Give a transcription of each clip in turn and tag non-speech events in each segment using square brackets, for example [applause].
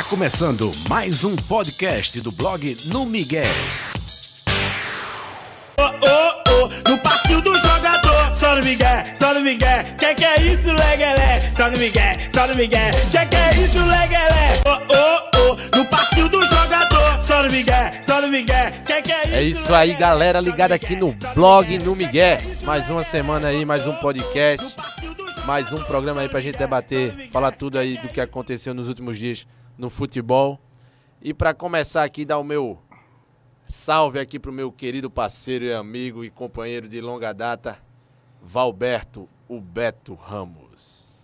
Está começando mais um podcast do blog No Miguel. Oh, oh, oh, no passinho do jogador. Só no Miguel, só no Miguel. Que que é isso, legalé? Só no Miguel, só no Miguel. Que que é isso, legalé? Oh, oh, oh, no passinho do jogador. Só no Miguel, só no Miguel. Que que é isso? É isso aí, galera, ligada aqui no blog No Miguel. Mais uma semana aí, mais um podcast. Mais um programa aí pra gente debater, falar tudo aí do que aconteceu nos últimos dias no futebol. E para começar aqui, dar o meu salve aqui pro meu querido parceiro e amigo e companheiro de longa data, Valberto, o Beto Ramos.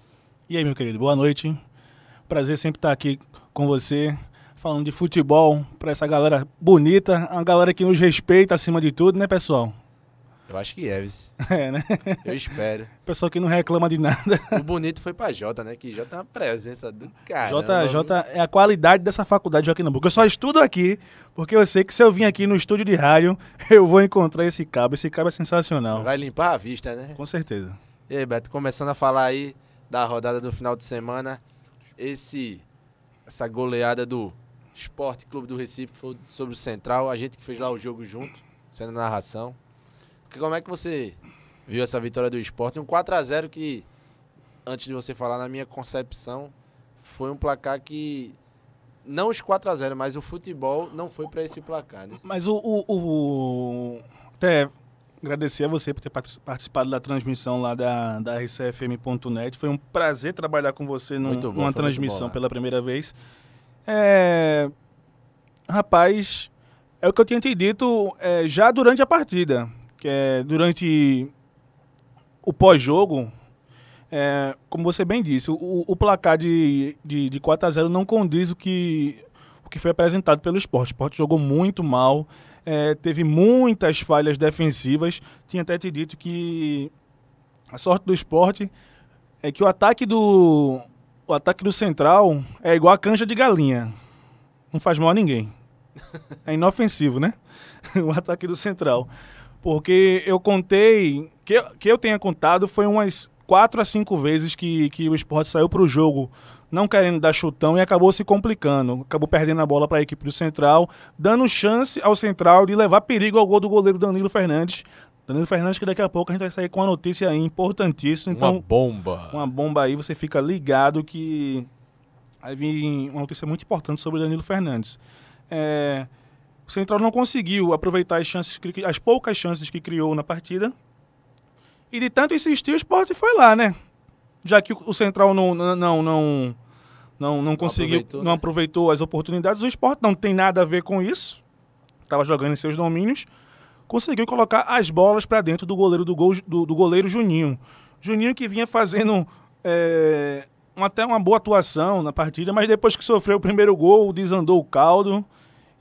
E aí, meu querido, boa noite. Prazer sempre estar aqui com você, falando de futebol para essa galera bonita, a galera que nos respeita acima de tudo, né, pessoal? Eu acho que é, Viz. [laughs] É, né? Eu espero. [laughs] Pessoal que não reclama de nada. O bonito foi pra Jota, né? Que Jota é uma presença do cara. Jota, Jota é a qualidade dessa faculdade de Joaquinambuco. Eu só estudo aqui, porque eu sei que se eu vim aqui no estúdio de rádio, [laughs] eu vou encontrar esse cabo. Esse cabo é sensacional. Vai limpar a vista, né? Com certeza. E aí, Beto, começando a falar aí da rodada do final de semana, esse essa goleada do Esporte Clube do Recife sobre o Central, a gente que fez lá o jogo junto, sendo narração. Porque Como é que você viu essa vitória do esporte? Um 4x0 que, antes de você falar, na minha concepção, foi um placar que. Não os 4x0, mas o futebol não foi para esse placar, né? Mas o, o, o. Até agradecer a você por ter participado da transmissão lá da, da RCFM.net. Foi um prazer trabalhar com você num, bom, numa transmissão bom, pela primeira vez. É... Rapaz, é o que eu tinha te dito é, já durante a partida que é, durante o pós-jogo, é, como você bem disse, o, o placar de, de, de 4 a 0 não condiz o que, o que foi apresentado pelo esporte. O esporte jogou muito mal, é, teve muitas falhas defensivas. Tinha até te dito que a sorte do esporte é que o ataque do, o ataque do central é igual a canja de galinha. Não faz mal a ninguém. É inofensivo, né? [laughs] o ataque do central. Porque eu contei, que, que eu tenha contado, foi umas quatro a cinco vezes que, que o esporte saiu para o jogo não querendo dar chutão e acabou se complicando. Acabou perdendo a bola para a equipe do Central, dando chance ao Central de levar perigo ao gol do goleiro Danilo Fernandes. Danilo Fernandes, que daqui a pouco a gente vai sair com uma notícia aí importantíssima. Então, uma bomba. Uma bomba aí, você fica ligado que vai vir uma notícia muito importante sobre Danilo Fernandes. É... O Central não conseguiu aproveitar as, chances que, as poucas chances que criou na partida. E de tanto insistir, o esporte foi lá, né? Já que o Central não, não, não, não, não conseguiu, aproveitou, não né? aproveitou as oportunidades, o esporte não tem nada a ver com isso. Estava jogando em seus domínios. Conseguiu colocar as bolas para dentro do goleiro do, gol, do, do, goleiro Juninho. Juninho que vinha fazendo é, uma, até uma boa atuação na partida, mas depois que sofreu o primeiro gol, desandou o caldo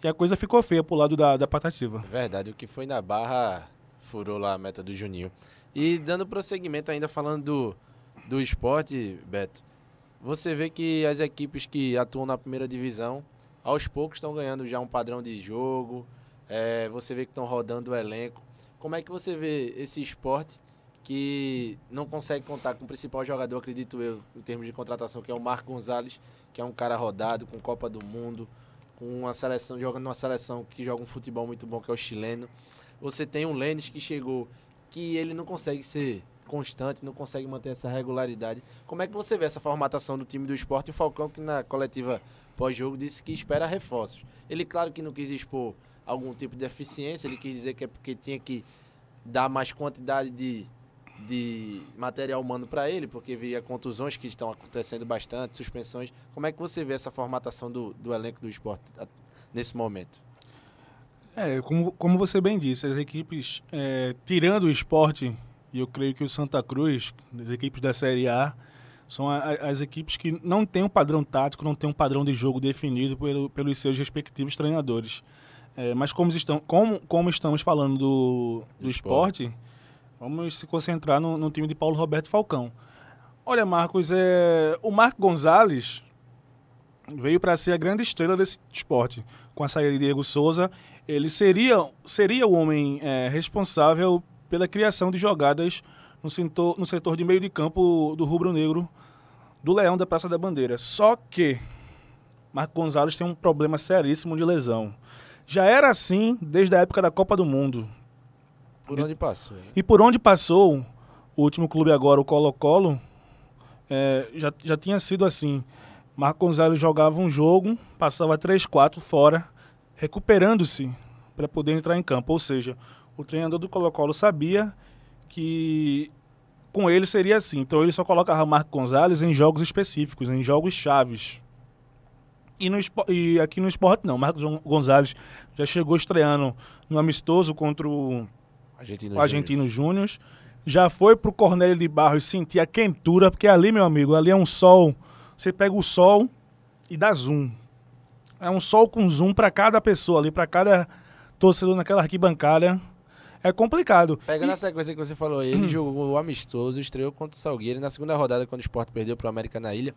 que a coisa ficou feia pro lado da, da Patativa. É verdade, o que foi na Barra furou lá a meta do Juninho. E dando prosseguimento ainda falando do, do esporte, Beto, você vê que as equipes que atuam na primeira divisão, aos poucos estão ganhando já um padrão de jogo, é, você vê que estão rodando o elenco. Como é que você vê esse esporte que não consegue contar com o principal jogador, acredito eu, em termos de contratação, que é o Marco Gonzalez, que é um cara rodado, com Copa do Mundo, com uma seleção, jogando numa seleção que joga um futebol muito bom, que é o chileno. Você tem um Lênis que chegou, que ele não consegue ser constante, não consegue manter essa regularidade. Como é que você vê essa formatação do time do esporte? O Falcão, que na coletiva pós-jogo disse que espera reforços. Ele, claro que não quis expor algum tipo de eficiência, ele quis dizer que é porque tinha que dar mais quantidade de de material humano para ele, porque via contusões que estão acontecendo bastante, suspensões. Como é que você vê essa formatação do, do elenco do esporte nesse momento? É, como, como você bem disse, as equipes, é, tirando o esporte, e eu creio que o Santa Cruz, as equipes da Série A, são a, as equipes que não têm um padrão tático, não têm um padrão de jogo definido pelo, pelos seus respectivos treinadores. É, mas como, estão, como, como estamos falando do, do esporte, esporte Vamos se concentrar no, no time de Paulo Roberto Falcão. Olha, Marcos, é, o Marco Gonzalez veio para ser a grande estrela desse esporte. Com a saída de Diego Souza, ele seria, seria o homem é, responsável pela criação de jogadas no setor, no setor de meio de campo do rubro-negro do Leão da Praça da Bandeira. Só que Marco Gonzalez tem um problema seríssimo de lesão. Já era assim desde a época da Copa do Mundo, por onde passou. Né? E por onde passou, o último clube agora, o Colo-Colo, é, já, já tinha sido assim. Marco Gonzalez jogava um jogo, passava 3, 4 fora, recuperando-se para poder entrar em campo. Ou seja, o treinador do Colo-Colo sabia que com ele seria assim. Então ele só colocava Marco Gonzalez em jogos específicos, em jogos chaves. E, no, e aqui no esporte não. Marco Gonzalez já chegou estreando no amistoso contra o Argentino, Argentino Júnior. Já foi pro Cornélio de Barros sentir a quentura, porque ali, meu amigo, ali é um sol. Você pega o sol e dá zoom. É um sol com zoom para cada pessoa ali, para cada torcedor naquela arquibancada. É complicado. Pegando e... a sequência que você falou aí, ele [clears throat] jogou o amistoso, estreou contra o Salgueiro. na segunda rodada, quando o Sport perdeu pro América na Ilha,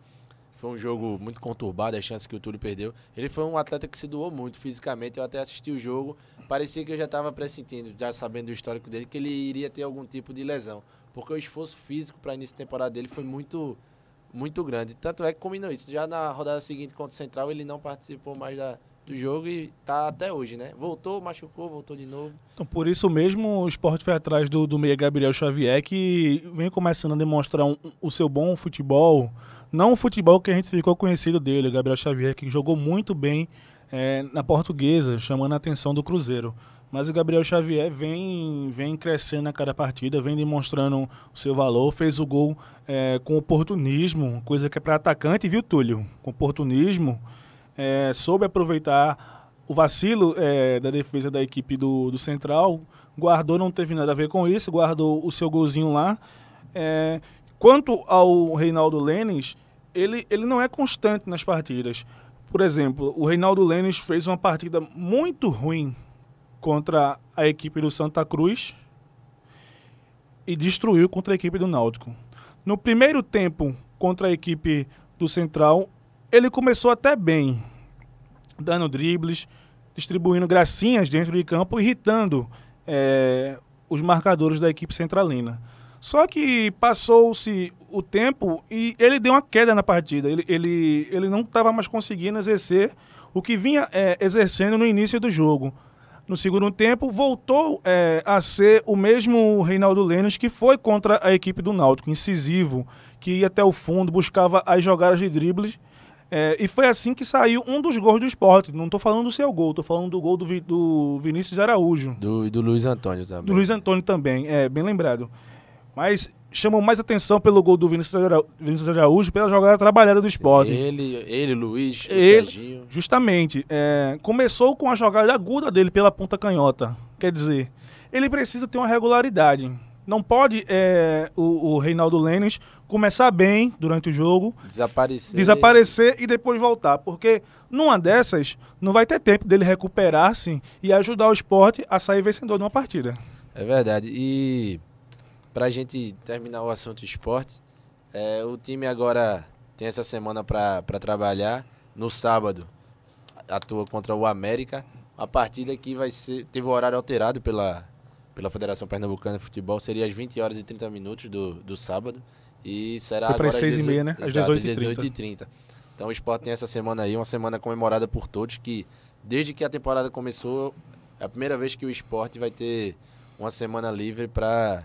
foi um jogo muito conturbado, as chances que o Túlio perdeu. Ele foi um atleta que se doou muito fisicamente. Eu até assisti o jogo, parecia que eu já estava pressentindo, já sabendo do histórico dele, que ele iria ter algum tipo de lesão. Porque o esforço físico para início de temporada dele foi muito, muito grande. Tanto é que combinou isso. Já na rodada seguinte contra o Central, ele não participou mais da, do jogo e tá até hoje, né? Voltou, machucou, voltou de novo. Então, por isso mesmo, o esporte foi atrás do, do meia Gabriel Xavier, que vem começando a demonstrar um, o seu bom futebol. Não o futebol que a gente ficou conhecido dele, o Gabriel Xavier, que jogou muito bem é, na portuguesa, chamando a atenção do Cruzeiro. Mas o Gabriel Xavier vem, vem crescendo a cada partida, vem demonstrando o seu valor, fez o gol é, com oportunismo, coisa que é para atacante, viu, Túlio? Com oportunismo, é, soube aproveitar o vacilo é, da defesa da equipe do, do Central, guardou, não teve nada a ver com isso, guardou o seu golzinho lá. É, quanto ao Reinaldo Lênis, ele, ele não é constante nas partidas. Por exemplo, o Reinaldo Lênis fez uma partida muito ruim contra a equipe do Santa Cruz e destruiu contra a equipe do Náutico. No primeiro tempo, contra a equipe do Central, ele começou até bem, dando dribles, distribuindo gracinhas dentro de campo, irritando é, os marcadores da equipe centralina. Só que passou-se o tempo e ele deu uma queda na partida. Ele, ele, ele não estava mais conseguindo exercer o que vinha é, exercendo no início do jogo. No segundo tempo, voltou é, a ser o mesmo Reinaldo Lênis que foi contra a equipe do Náutico, incisivo, que ia até o fundo, buscava as jogadas de dribles. É, e foi assim que saiu um dos gols do esporte. Não estou falando do seu gol, estou falando do gol do, Vi, do Vinícius Araújo. Do, do Luiz Antônio também. Do Luiz Antônio também, é, bem lembrado. Mas chamou mais atenção pelo gol do Vinícius Araújo, Araújo pela jogada trabalhada do esporte. Ele, ele Luiz, ele, Serginho. Justamente. É, começou com a jogada aguda dele pela ponta canhota. Quer dizer, ele precisa ter uma regularidade. Não pode é, o, o, Reinaldo Lênin começar bem durante o jogo, desaparecer. desaparecer e depois voltar, porque numa dessas não vai ter tempo dele recuperar-se e ajudar o esporte a sair vencedor de uma partida. É verdade. E para a gente terminar o assunto esporte, é, o time agora tem essa semana para trabalhar. No sábado, atua contra o América. A partida que vai ser. Teve o horário alterado pela, pela Federação Pernambucana de Futebol. Seria às 20 horas e 30 minutos do, do sábado. E será Foi agora. 6 e meia, né? Às 18h30. 18 30 Então o esporte tem essa semana aí, uma semana comemorada por todos, que desde que a temporada começou, é a primeira vez que o esporte vai ter uma semana livre para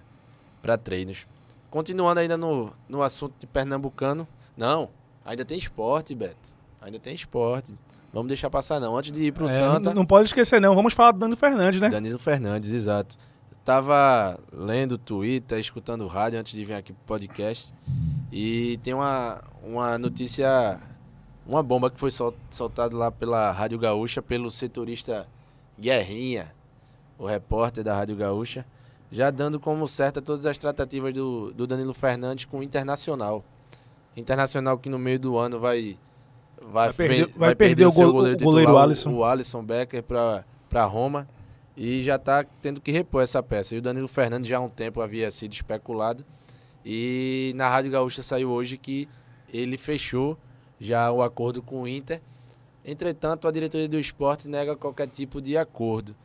para treinos. Continuando ainda no, no assunto de pernambucano, não, ainda tem esporte, Beto. Ainda tem esporte. Vamos deixar passar não. Antes de ir pro é, Santa. Não pode esquecer não, vamos falar do Danilo Fernandes, né? Danilo Fernandes, exato. tava lendo Twitter, escutando rádio antes de vir aqui pro podcast. E tem uma, uma notícia, uma bomba que foi sol, soltada lá pela Rádio Gaúcha, pelo setorista Guerrinha, o repórter da Rádio Gaúcha já dando como certa todas as tratativas do, do Danilo Fernandes com o Internacional. Internacional que no meio do ano vai vai, vai perder, vai, vai perder, o, gole, goleiro, titular, goleiro Alisson. o Alisson Becker para Roma e já está tendo que repor essa peça. E o Danilo Fernandes já há um tempo havia sido especulado e na Rádio Gaúcha saiu hoje que ele fechou já o acordo com o Inter. Entretanto, a diretoria do esporte nega qualquer tipo de acordo.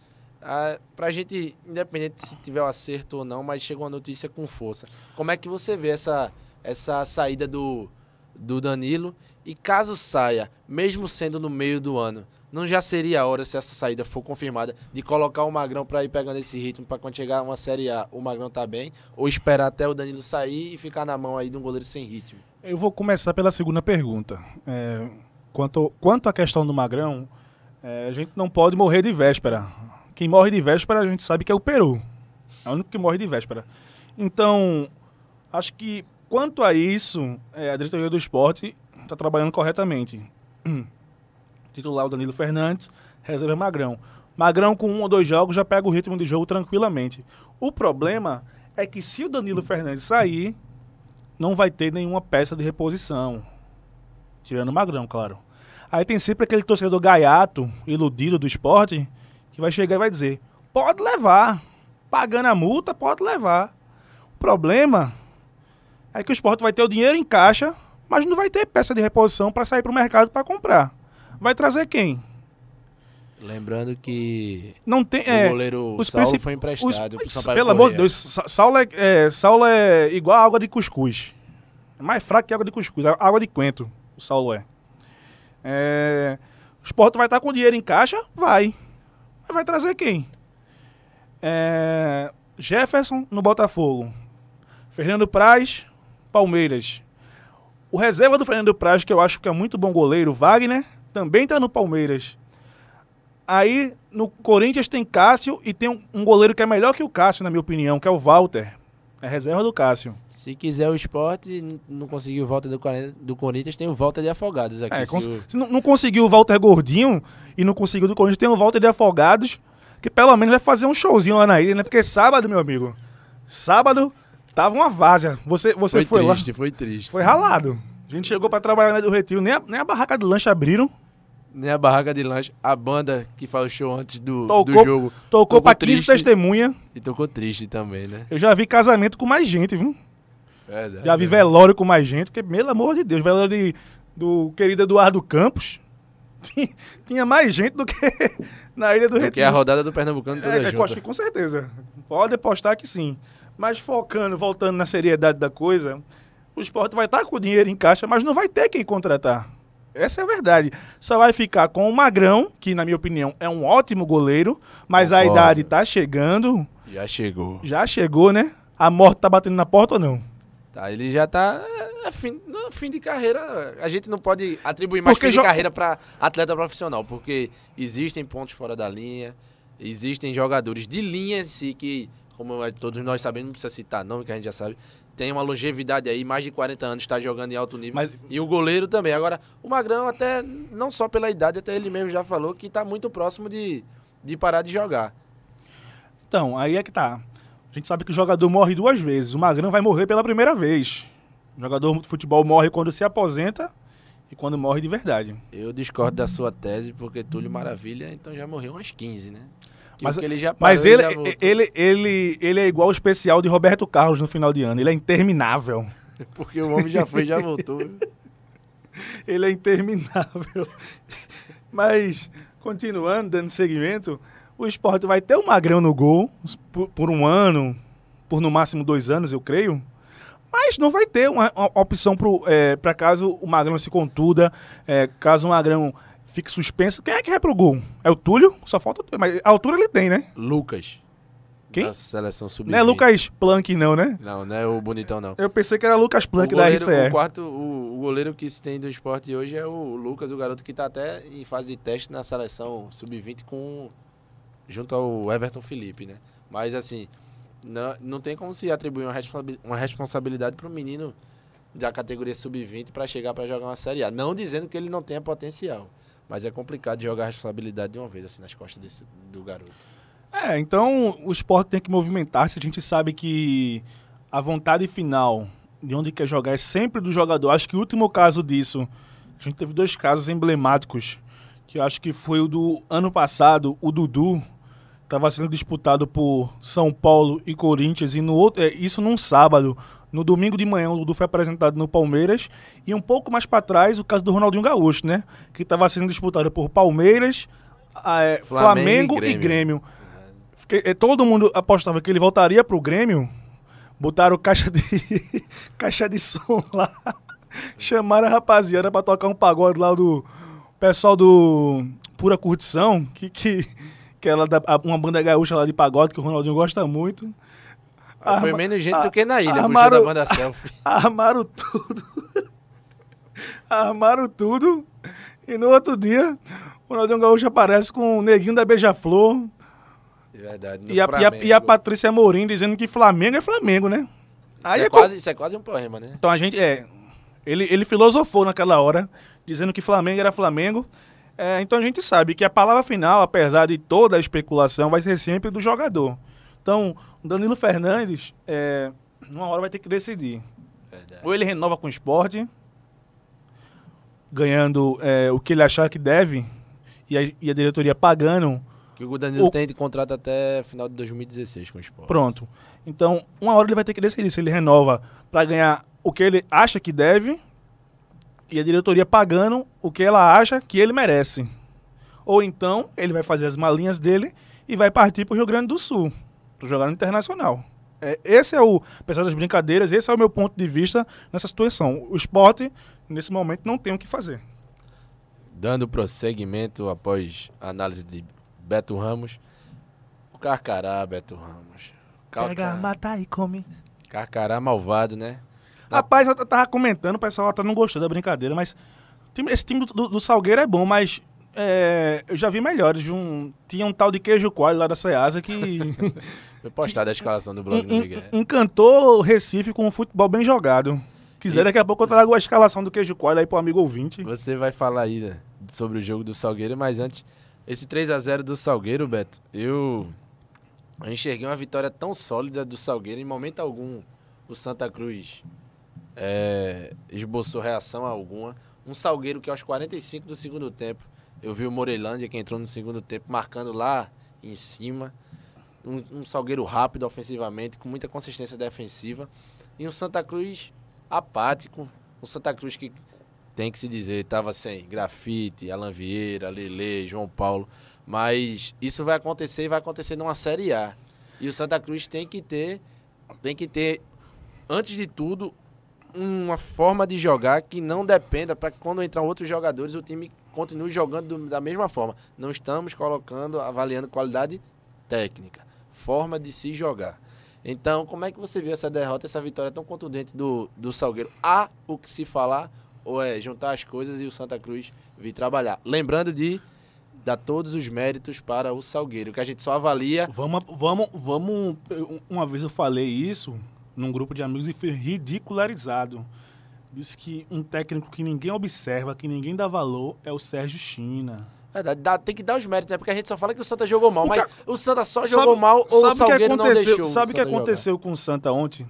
Ah, pra gente, independente se tiver o um acerto ou não, mas chega uma notícia com força. Como é que você vê essa, essa saída do, do Danilo? E caso saia, mesmo sendo no meio do ano, não já seria a hora, se essa saída for confirmada, de colocar o Magrão para ir pegando esse ritmo para quando chegar uma Série A, o Magrão tá bem? Ou esperar até o Danilo sair e ficar na mão aí de um goleiro sem ritmo? Eu vou começar pela segunda pergunta. É, quanto, quanto à questão do Magrão, é, a gente não pode morrer de véspera. Quem morre de véspera a gente sabe que é o Peru. É o único que morre de véspera. Então, acho que quanto a isso, é, a diretoria do esporte está trabalhando corretamente. [clears throat] Titular o Danilo Fernandes, reserva é Magrão. Magrão com um ou dois jogos já pega o ritmo de jogo tranquilamente. O problema é que se o Danilo Fernandes sair, não vai ter nenhuma peça de reposição. Tirando o Magrão, claro. Aí tem sempre aquele torcedor gaiato, iludido do esporte, que vai chegar e vai dizer: pode levar, pagando a multa, pode levar. O problema é que o esporte vai ter o dinheiro em caixa, mas não vai ter peça de reposição para sair para o mercado para comprar. Vai trazer quem? Lembrando que não tem, o é, goleiro os Saulo princip... foi emprestado os, Sampaio Pelo amor de Deus, Saulo é, é, Saulo é igual a água de cuscuz. É mais fraco que água de cuscuz, água de quento o Saulo é. é o esporte vai estar tá com dinheiro em caixa? Vai vai trazer quem? É... Jefferson no Botafogo. Fernando Praz, Palmeiras. O reserva do Fernando Praz, que eu acho que é muito bom goleiro, Wagner, também está no Palmeiras. Aí no Corinthians tem Cássio e tem um goleiro que é melhor que o Cássio, na minha opinião, que é o Walter. É reserva do Cássio. Se quiser o esporte, não conseguiu volta do, do Corinthians, tem o volta de Afogados aqui. É, se, o... se não, não, conseguiu o Walter Gordinho e não conseguiu do Corinthians, tem o Volta de Afogados, que pelo menos vai fazer um showzinho lá na ilha, né? Porque sábado, meu amigo, sábado tava uma várzea. Você, você foi, foi triste, lá. Foi triste, foi triste. Foi ralado. A gente chegou para trabalhar na do Retiro, nem a, nem a barraca do lanche abriram na né, barraca de lanche, a banda que faz o show antes do, tocou, do jogo. Tocou, tocou pra 15 testemunha. E tocou triste também, né? Eu já vi casamento com mais gente, viu? Verdade, já vi é. velório com mais gente, porque, pelo amor de Deus, velório de, do querido Eduardo Campos. [laughs] Tinha, mais gente do que [laughs] na Ilha do, Retiro. Que é a rodada do Pernambucano toda é, é junta. Com certeza. Pode apostar que sim. Mas focando, voltando na seriedade da coisa, o esporte vai estar com o dinheiro em caixa, mas não vai ter quem contratar. Essa é a verdade. Só vai ficar com o Magrão, que na minha opinião é um ótimo goleiro, mas Concordo. a idade tá chegando. Já chegou. Já chegou, né? A morte tá batendo na porta ou não? Tá, ele já tá é, é fim, no fim de carreira. A gente não pode atribuir mais porque fim de carreira para atleta profissional, porque existem pontos fora da linha, existem jogadores de linha em si que, como é, todos nós sabemos, não precisa citar não, que a gente já sabe, tem uma longevidade aí, mais de 40 anos, está jogando em alto nível. Mas... E o goleiro também. Agora, o Magrão, até não só pela idade, até ele mesmo já falou que está muito próximo de, de parar de jogar. Então, aí é que tá. A gente sabe que o jogador morre duas vezes. O Magrão vai morrer pela primeira vez. O jogador de futebol morre quando se aposenta e quando morre de verdade. Eu discordo da sua tese, porque Túlio Maravilha, então já morreu umas 15, né? mas ele já mas ele, ele, ele, ele, ele é igual o especial de Roberto Carlos no final de ano. Ele é interminável. [laughs] Porque o homem já foi, já voltou. [laughs] ele é interminável. [laughs] Mas, continuando, dando seguimento, o esporte vai ter o Magrão no gol por, por, um ano, por no máximo dois anos, eu creio. Mas não vai ter uma, uma opção para é, caso o Magrão se contuda, é, caso o Magrão Fique suspenso. Quem é que vai pro gol? É o Túlio? Só falta o Túlio. Mas a altura ele tem, né? Lucas. Quem? Da seleção sub -20. Não é Lucas Planck, não, né? Não, não é o bonitão, não. Eu pensei que era Lucas Planck goleiro, da RCE. O, quarto, o, o, goleiro que se tem do esporte hoje é o Lucas, o garoto que tá até em fase de teste na seleção sub-20 com junto ao Everton Felipe, né? Mas assim, não, não tem como se atribuir uma, uma responsabilidade para um menino da categoria sub-20 para chegar para jogar uma Série A. Não dizendo que ele não tenha potencial. Mas é complicado jogar a responsabilidade de uma vez, assim, nas costas desse, do garoto. É, então o esporte tem que movimentar-se. A gente sabe que a vontade final de onde quer jogar é sempre do jogador. Acho que o último caso disso, a gente teve dois casos emblemáticos, que eu acho que foi o do ano passado, o Dudu estava sendo disputado por São Paulo e Corinthians e no outro, é, isso num sábado. No domingo de manhã, o Dudu foi apresentado no Palmeiras. E um pouco mais para trás, o caso do Ronaldinho Gaúcho, né? Que estava sendo disputado por Palmeiras, é, Flamengo, Flamengo e Grêmio. E Grêmio. Fiquei, é, todo mundo apostava que ele voltaria para o Grêmio. Botaram caixa de, [laughs] caixa de som lá. [laughs] Chamaram a rapaziada para tocar um pagode lá do pessoal do Pura Curtição, que, que, que é uma banda gaúcha lá de pagode que o Ronaldinho gosta muito. Arma... Foi menos gente a... do que na ilha, armaram, da banda selfie. [laughs] Armaram tudo. armaram tudo. E no outro dia, o Ronaldinho Gaúcho aparece com o neguinho da Beija-Flor. Verdade, e a, e, a, e a Patrícia Mourinho dizendo que Flamengo é Flamengo, né? Isso, Aí é, é quase, isso é quase um poema, né? Então a gente. É. Ele, ele filosofou naquela hora, dizendo que Flamengo era Flamengo. É, então a gente sabe que a palavra final, apesar de toda a especulação, vai ser sempre do jogador. Então, o Danilo Fernandes, é, numa hora vai ter que decidir. Verdade. Ou ele renova com o esporte, ganhando é, o que ele achar que deve, e a, e a diretoria pagando. Que o Danilo o... tem de contrato até final de 2016 com o esporte. Pronto. Então, uma hora ele vai ter que decidir se ele renova para ganhar o que ele acha que deve e a diretoria pagando o que ela acha que ele merece. Ou então ele vai fazer as malinhas dele e vai partir para o Rio Grande do Sul para jogar no internacional. É, esse é o, apesar das brincadeiras, esse é o meu ponto de vista nessa situação. O esporte, nesse momento, não tem o que fazer. Dando prosseguimento após análise de Beto Ramos, o Carcará, Beto Ramos. Calcar... Pega, mata e come. Carcará malvado, né? Rapaz, eu tava comentando, o pessoal tá não gostou da brincadeira, mas esse time do, do Salgueiro é bom, mas é, eu já vi melhores. Um, tinha um tal de queijo coalho lá da Ceasa que. [laughs] Foi postada a escalação do blog en, do Miguel. Encantou o Recife com um futebol bem jogado. Quiser, e... daqui a pouco eu trago a escalação do queijo coalho aí pro amigo ouvinte. Você vai falar aí né, sobre o jogo do Salgueiro, mas antes, esse 3 a 0 do Salgueiro, Beto, eu enxerguei uma vitória tão sólida do Salgueiro. Em momento algum, o Santa Cruz é, esboçou reação alguma. Um Salgueiro que aos 45 do segundo tempo eu vi o Morelândia que entrou no segundo tempo, marcando lá em cima. Um, um, Salgueiro rápido ofensivamente, com muita consistência defensiva. E um Santa Cruz apático. Um Santa Cruz que tem que se dizer, estava sem grafite, Alan Vieira, Lele, João Paulo. Mas isso vai acontecer e vai acontecer numa Série A. E o Santa Cruz tem que ter, tem que ter, antes de tudo, uma forma de jogar que não dependa para que quando entrar outros jogadores o time continue jogando da mesma forma. Não estamos colocando, avaliando qualidade técnica, forma de se jogar. Então, como é que você viu essa derrota, essa vitória tão contundente do, do Salgueiro? Há o que se falar ou é juntar as coisas e o Santa Cruz vir trabalhar? Lembrando de dar todos os méritos para o Salgueiro, que a gente só avalia. Vamos, vamos, vamos. Uma vez eu falei isso num grupo de amigos e fui ridicularizado. Diz que um técnico que ninguém observa, que ninguém dá valor, é o Sérgio China. É, dá, tem que dar os méritos, né? Porque a gente só fala que o Santa jogou mal, o mas ca... o Santa só sabe, jogou mal ou sabe o Salgueiro não deixou. Sabe o que aconteceu jogar. com o Santa ontem?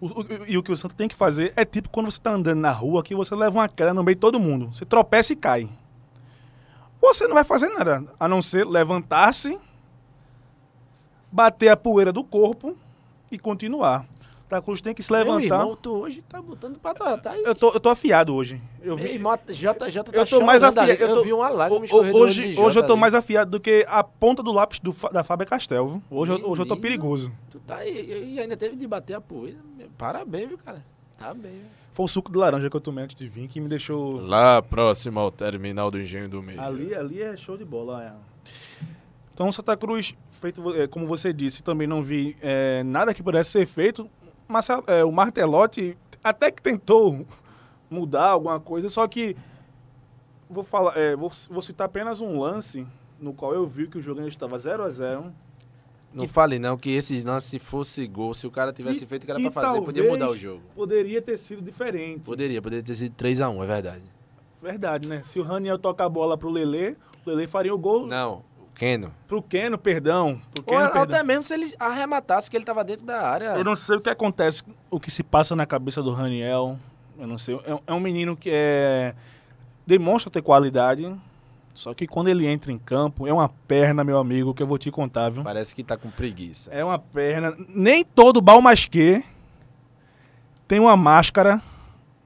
O, o, e o que o Santa tem que fazer é tipo quando você está andando na rua que você leva uma queda no meio de todo mundo. Você tropeça e cai. Você não vai fazer nada, a não ser levantar-se, bater a poeira do corpo e continuar. Santa tá, Cruz tem que se levantar. Meu irmão, tu hoje tá botando pra torar, tá, tá eu tô, eu tô afiado hoje. Eu vi... irmão, JJ tá eu tô mais afiado. Eu, tô... eu, vi uma lágrima o, Hoje, hoje eu tô ali. mais afiado do que a ponta do lápis do, da Fábio Castelvo. Hoje, hoje eu tô perigoso. Tu tá e ainda teve de bater a poeira. Parabéns, viu, cara? Tá bem, viu? Foi o suco de laranja que eu tomei antes de vir que me deixou. Lá próximo ao terminal do Engenho do Meio. Ali, ali é show de bola. É. Então, Santa Cruz, feito, é, como você disse, também não vi é, nada que pudesse ser feito. Marcelo, é, o Martelotti até que tentou mudar alguma coisa, só que vou falar, é, vou, vou, citar apenas um lance no qual eu vi que o jogo ainda estava 0 a 0 Não que, fale não que esses lances se fosse gol, se o cara tivesse que, feito o que era para fazer, podia mudar o jogo. Poderia ter sido diferente. Poderia, poderia ter sido 3 a 1, é verdade. Verdade, né? Se o Raniel tocar a bola pro Lele, o Lele faria o gol. Não, Keno. Pro Keno, perdão. Pro Keno, Ou perdão. até mesmo se ele arrematasse que ele estava dentro da área. Eu não sei o que acontece, o que se passa na cabeça do Raniel. Eu não sei. É, é um menino que é, demonstra ter qualidade. Só que quando ele entra em campo, é uma perna, meu amigo, que eu vou te contar, viu? Parece que tá com preguiça. É uma perna. Nem todo balmasquê tem uma máscara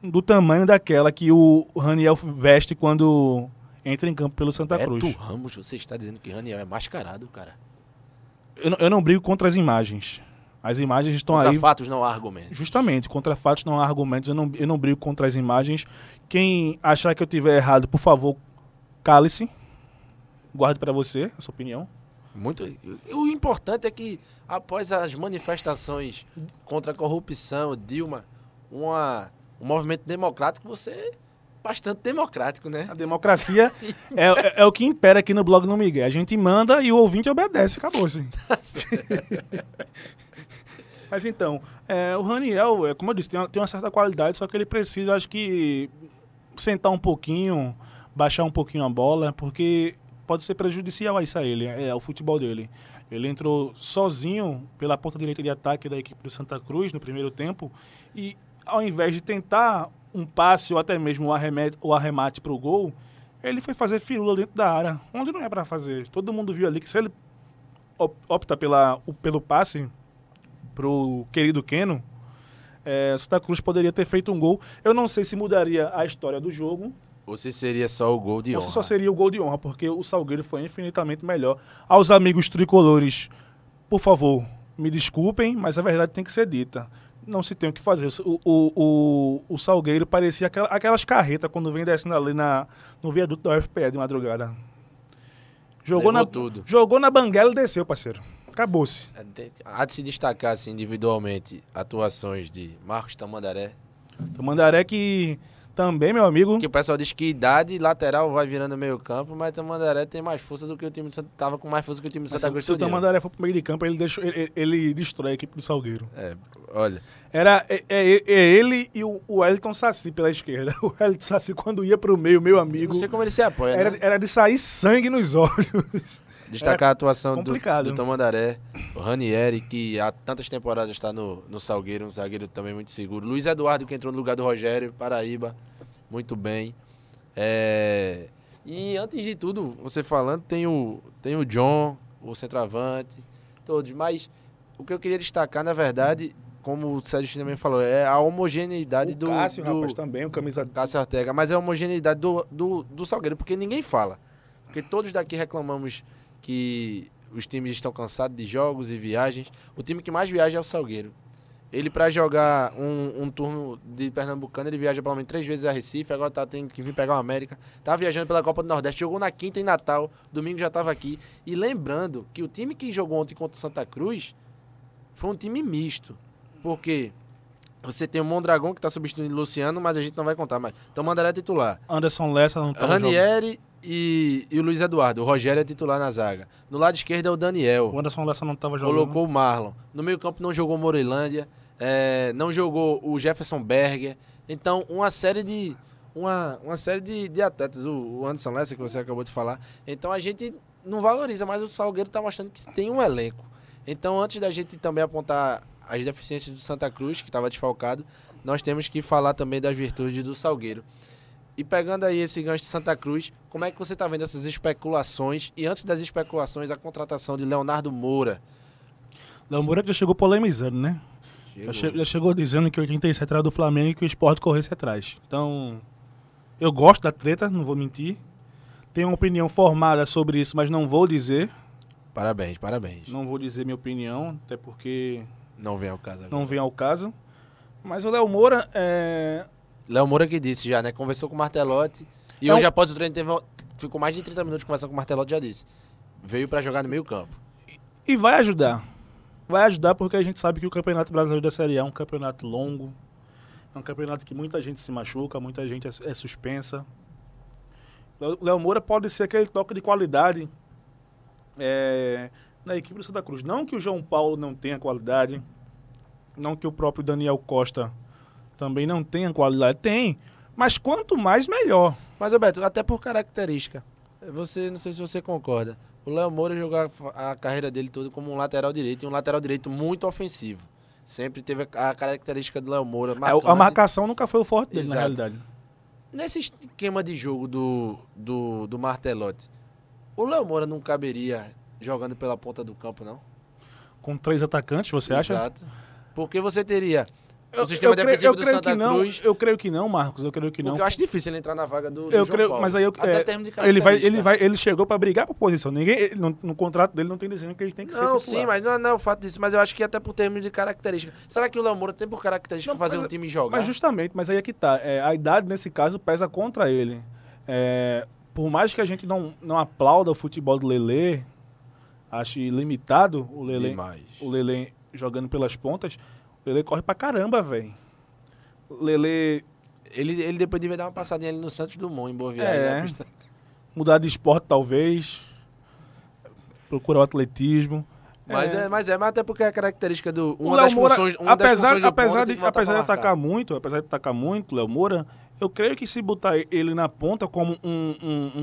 do tamanho daquela que o Raniel veste quando entra em campo pelo Santa Beto Cruz. Ramos, você está dizendo que Raniel é mascarado, cara? Eu, eu não brigo contra as imagens. As imagens estão contra aí. Contra fatos não há argumentos. Justamente, contra fatos não há argumentos. Eu não, eu não brigo contra as imagens. Quem achar que eu tiver errado, por favor, cale-se. Guarde para você a sua opinião. Muito. O importante é que após as manifestações contra a corrupção, Dilma, uma, um movimento democrático, você bastante democrático, né? A democracia é, é, é, o que impera aqui no blog no Miguel. A gente manda e o ouvinte obedece, acabou assim. [laughs] Mas então, é, o Raniel, é, como eu disse, tem uma, tem uma certa qualidade, só que ele precisa, acho que, sentar um pouquinho, baixar um pouquinho a bola, porque pode ser prejudicial isso a ele, é, ao futebol dele. Ele entrou sozinho pela ponta direita de ataque da equipe do Santa Cruz no primeiro tempo e ao invés de tentar um passe ou até mesmo arremate, o arremate para o gol, ele foi fazer firula dentro da área, onde não é para fazer. Todo mundo viu ali que se ele opta pela, pelo passe para o querido Keno, é, Santa Cruz poderia ter feito um gol. Eu não sei se mudaria a história do jogo. Ou se seria só o gol de honra. Ou se só seria o gol de honra, porque o Salgueiro foi infinitamente melhor. Aos amigos tricolores, por favor, me desculpem, mas a verdade tem que ser dita não se tem o que fazer. O, o, o, o Salgueiro parecia aquelas, aquelas carretas quando vem descendo ali na, no viaduto da UFPE de madrugada. Jogou Levou na, tudo. jogou na banguela e desceu, parceiro. Acabou-se. É, há de se destacar assim, individualmente atuações de Marcos Tamandaré. Tamandaré que também, meu amigo. Que o pessoal diz que idade lateral vai virando meio campo, mas o Tamandaré tem mais força do que o time do Santa Tava com mais força que o time do mas Santa Cruz. Se o Tamandaré for pro meio de campo, ele, deixa, ele, ele, destrói a equipe do Salgueiro. É, olha. Era é, é, é ele e o Wellington Saci pela esquerda. [laughs] O Wellington Saci, quando ia pro meio, meu amigo. Não sei como ele se apoia. Era, né? era de sair sangue nos olhos. Destacar é a atuação do, do Tamandaré, o Ranieri, que há tantas temporadas está no, no Salgueiro, um zagueiro também muito seguro. Luiz Eduardo, que entrou no lugar do Rogério, Paraíba, muito bem. É... E antes de tudo, você falando, tem o, tem o John, o centroavante, todos. Mas o que eu queria destacar, na verdade, como o Sérgio também falou, é a homogeneidade o do. Cássio, do, rapaz, também, o camisa. Cássio Ortega, mas é a homogeneidade do, do, do Salgueiro, porque ninguém fala. Porque todos daqui reclamamos que os times estão cansados de jogos e viagens. O time que mais viaja é o Salgueiro. Ele, para jogar um, um, turno de Pernambucano, ele viaja pelo menos três vezes a Recife, agora tá tendo que vir pegar o América. Tá viajando pela Copa do Nordeste, jogou na quinta em Natal, domingo já estava aqui. E lembrando que o time que jogou ontem contra o Santa Cruz foi um time misto. Porque você tem o Mondragão que está substituindo o Luciano, mas a gente não vai contar mais. Então Mandaré é titular. Anderson Lessa não tá Ranieri e, e, o Luiz Eduardo. O Rogério é titular na zaga. No lado esquerdo é o Daniel. O Anderson Lessa não estava jogando. Colocou né? o Marlon. No meio campo não jogou o Morilândia. É, não jogou o Jefferson Berger. Então, uma série de... Uma, uma série de, de atletas. O, o Anderson Lessa, que você acabou de falar. Então, a gente não valoriza, mas o Salgueiro está mostrando que tem um elenco. Então, antes da gente também apontar as deficiências do Santa Cruz, que estava desfalcado, nós temos que falar também das virtudes do Salgueiro. E pegando aí esse gancho de Santa Cruz, como é que você está vendo essas especulações e antes das especulações a contratação de Leonardo Moura? Leonardo Moura já chegou polemizando, né? Chegou. Já, che já, chegou dizendo que 87 era do Flamengo e que o esporte corresse atrás. Então, eu gosto da treta, não vou mentir. Tenho uma opinião formada sobre isso, mas não vou dizer. Parabéns, parabéns. Não vou dizer minha opinião, até porque. Não vem ao caso agora. Não vem ao caso. Mas o Léo Moura, é, Léo Moura que disse já, né? Conversou com o Martelotti. E é hoje, um... após o treino, teve, ficou mais de 30 minutos conversando com o Martelotti, já disse. Veio para jogar no meio campo. E vai ajudar. Vai ajudar porque a gente sabe que o Campeonato Brasileiro da Série A é um campeonato longo. É um campeonato que muita gente se machuca, muita gente é, é suspensa. O Léo Moura pode ser aquele toque de qualidade é, na equipe do Santa Cruz. Não que o João Paulo não tenha qualidade, não que o próprio Daniel Costa também não tem a qualidade. Tem, mas quanto mais, melhor. Mas, Roberto, até por característica. Você, não sei se você concorda. O Léo Moura jogou a, carreira dele toda como um lateral direito, e um lateral direito muito ofensivo. Sempre teve a, característica do Léo Moura. É, a marcação nunca foi o forte dele, Exato. na realidade. Nesse esquema de jogo do, do, do Martelotti, o Léo Moura não caberia jogando pela ponta do campo, não? Com três atacantes, você Exato. acha? Exato. Porque você teria o sistema eu defensivo creio, eu do Santa não, Cruz. Eu creio que não, Marcos. Eu creio que não. Porque eu acho difícil ele entrar na vaga do, do eu João creio, Paulo. Mas aí eu, Até é, termo de ele vai, ele vai, ele chegou para brigar por posição. Ninguém, ele, no, no, contrato dele não tem dizendo que ele tem que não, ser. Não, sim, mas não é, não é, o fato disso. Mas eu acho que é até por termo de característica. Será que o Léo Moura tem por característica não, fazer mas, um time jogar? Mas justamente, mas aí é que tá. É, a idade nesse caso pesa contra ele. É, por mais que a gente não, não aplauda o futebol do Lele, acho limitado o Lele, o Lele jogando pelas pontas Lele corre pra caramba, velho. Lele. Ele, ele depois devia dar uma passadinha ali no Santos Dumont, em Boa Viagem. É. Né? Mudar de esporte, talvez. Procurar o atletismo. Mas é. é, mas é, mas até porque é a característica do. Uma das Moura, funções, uma apesar, das apesar de, apesar de atacar muito, apesar de atacar muito, Léo Moura, eu creio que se botar ele na ponta como um,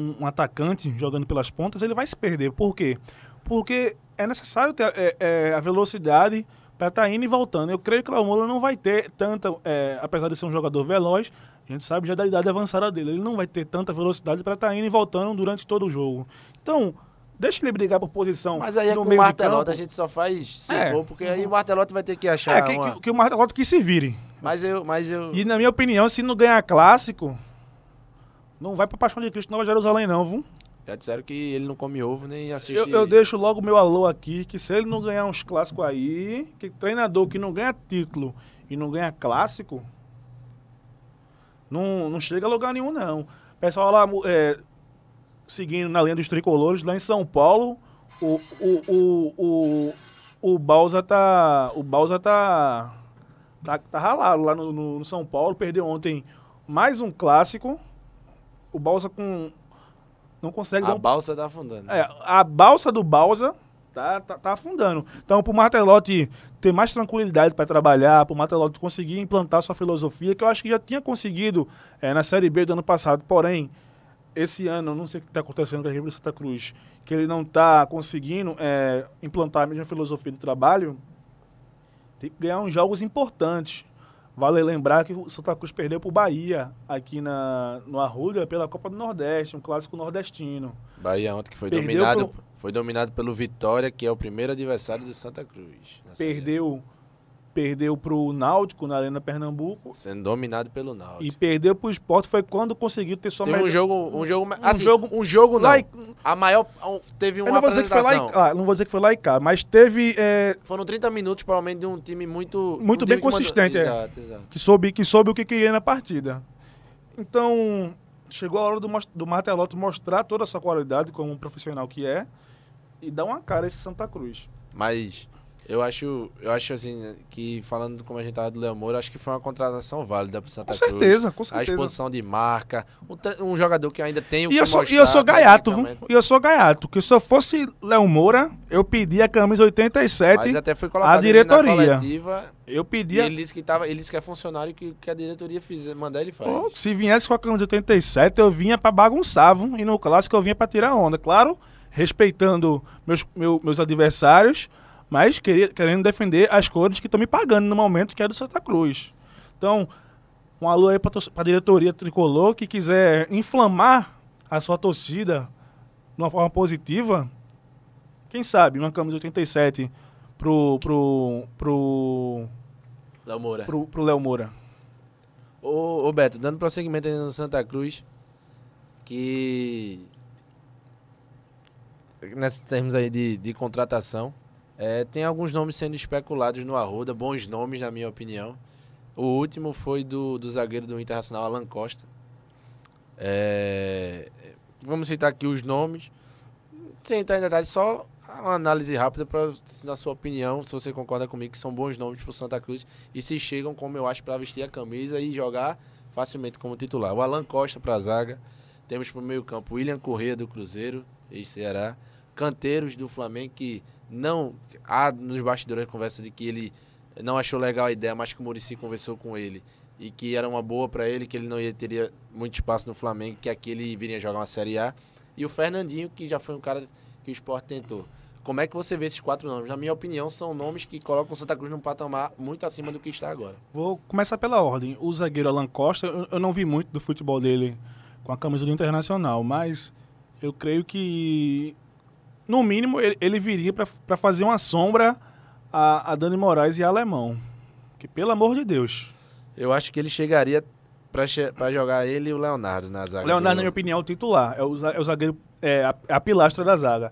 um, um, atacante jogando pelas pontas, ele vai se perder. Por quê? Porque é necessário ter é, é, a velocidade para estar tá indo e voltando. Eu creio que o Mula não vai ter tanta, é, apesar de ser um jogador veloz, a gente sabe já da idade avançada dele, ele não vai ter tanta velocidade para estar tá indo e voltando durante todo o jogo. Então, Deixa ele brigar por posição. Mas aí é com o Martelote a gente só faz é. Gol, porque aí o Martelote vai ter que achar. É, que, uma... que, que o Martelote que se vire. Mas eu, mas eu. E na minha opinião, se não ganhar clássico, não vai pra Paixão de Cristo Nova Jerusalém, não, viu? Já disseram que ele não come ovo nem assiste. Eu, eu deixo logo meu alô aqui, que se ele não ganhar uns clássicos aí, que treinador que não ganha título e não ganha clássico, não, não chega a lugar nenhum, não. Pessoal lá, é, seguindo na linha dos tricolores, lá em São Paulo, o, o, o, o, o Balsa tá. O Balsa tá. Tá, tá ralado lá no, no, no São Paulo, perdeu ontem mais um clássico. O Balsa com não consegue. A um... balsa está afundando. É, a balsa do balsa tá, tá, tá afundando. Então, para o Martelotti ter mais tranquilidade para trabalhar, para o Martelotti conseguir implantar sua filosofia, que eu acho que já tinha conseguido é, na Série B do ano passado, porém, esse ano, não sei o que está acontecendo com a equipe do Santa Cruz, que ele não está conseguindo é, implantar a mesma filosofia de trabalho, tem que ganhar uns jogos importantes Vale lembrar que o Santa Cruz perdeu para o Bahia aqui na, no Arruda pela Copa do Nordeste, um clássico nordestino. Bahia ontem que foi perdeu dominado, pro... foi dominado pelo Vitória, que é o primeiro adversário do Santa Cruz. Perdeu perdeu para o Náutico na Arena Pernambuco. Sendo dominado pelo Náutico. E perdeu para o Esporte foi quando conseguiu ter sua teve um jogo, um jogo, um assim, jogo, um jogo não. Like... A maior teve uma eu não vou dizer que foi lá, ah, não vou dizer que foi lá e cá, mas teve é... foram 30 minutos provavelmente de um time muito muito um bem consistente, mandou... é, exato, exato. que soube que soube o que queria na partida. Então, chegou a hora do, do Martelotto mostrar toda a sua qualidade como um profissional que é e dar uma cara a esse Santa Cruz. Mas eu acho, eu acho assim, né, que falando como a gente tava do Léo Moura, acho que foi uma contratação válida pro Santa Cruz. Com certeza, com certeza. A exposição de marca, um, um jogador que ainda tem o e eu sou, E eu sou gaiato, viu? E eu sou gaiato, que se eu fosse Léo Moura, eu pedi a camisa 87 Mas até foi colocado a diretoria. eu pedi a... ele disse que tava, ele disse que é funcionário que, que a diretoria fizer, mandar ele fazer. se viesse com a camisa 87, eu vinha para bagunçar, viu? E no clássico eu vinha para tirar onda, claro, respeitando meus, meu, meus adversários mas querendo defender as cores que estão me pagando no momento, que é do Santa Cruz. Então, um alô aí para a diretoria tricolor que quiser inflamar a sua torcida de uma forma positiva. Quem sabe uma camisa 87 pro pro pro Léo Moura. Pro, pro Léo Moura. Ô, ô, Beto, dando prosseguimento aí no Santa Cruz, que nesses termos aí de, de contratação, é, tem alguns nomes sendo especulados no Arruda, bons nomes, na minha opinião. O último foi do, do zagueiro do Internacional, Alan Costa. É, vamos citar aqui os nomes. Sem entrar em detalhes, só uma análise rápida para, na sua opinião, se você concorda comigo, que são bons nomes para o Santa Cruz e se chegam, como eu acho, para vestir a camisa e jogar facilmente como titular. O Alan Costa para a zaga. Temos para o meio-campo William Corrêa do Cruzeiro e Ceará. Canteiros do Flamengo, que não. Há nos bastidores a conversa de que ele não achou legal a ideia, mas que o Murici conversou com ele e que era uma boa para ele, que ele não ia teria muito espaço no Flamengo, que aqui ele viria jogar uma Série A. E o Fernandinho, que já foi um cara que o esporte tentou. Como é que você vê esses quatro nomes? Na minha opinião, são nomes que colocam o Santa Cruz num patamar muito acima do que está agora. Vou começar pela ordem. O zagueiro Alan Costa, eu não vi muito do futebol dele com a camisa do Internacional, mas eu creio que no mínimo, ele, ele viria para fazer uma sombra a, a Dani Moraes e a Alemão. Que, pelo amor de Deus. Eu acho que ele chegaria para jogar ele e o Leonardo na zaga. O Leonardo, do... na minha opinião, é o titular. É o, é o zagueiro, é a, é a, pilastra da zaga.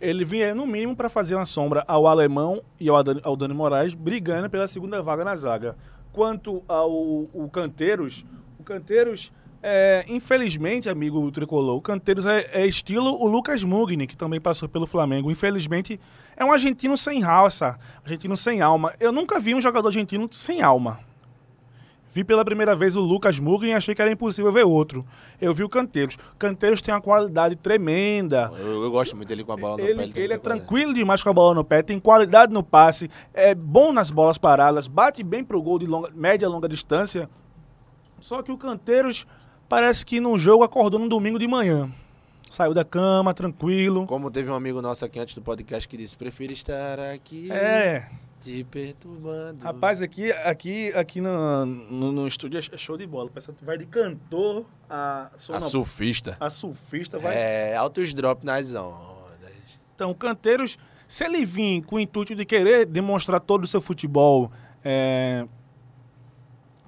Ele vinha, no mínimo, para fazer uma sombra ao Alemão e ao, ao Dani Moraes, brigando pela segunda vaga na zaga. Quanto ao o Canteiros, o Canteiros é, infelizmente, amigo tricolor, o Canteiros é, é, estilo o Lucas Mugni, que também passou pelo Flamengo. Infelizmente, é um argentino sem raça, argentino sem alma. Eu nunca vi um jogador argentino sem alma. Vi pela primeira vez o Lucas Mugni e achei que era impossível ver outro. Eu vi o Canteiros. Canteiros tem uma qualidade tremenda. Eu, eu gosto muito dele com a bola no ele, pé. Ele, ele é tranquilo demais com a bola no pé, tem qualidade no passe, é bom nas bolas paradas, bate bem pro gol de longa, média longa distância. Só que o Canteiros Parece que num jogo acordou no domingo de manhã. Saiu da cama, tranquilo. Como teve um amigo nosso aqui antes do podcast que disse, prefiro estar aqui. É. Te perturbando. Rapaz, aqui, aqui, aqui no, no, no estúdio é show de bola. Pensa, tu vai de cantor a. A surfista. A surfista vai. É, altos drop nas ondas. Então, canteiros, se ele vir com o intuito de querer demonstrar todo o seu futebol. É,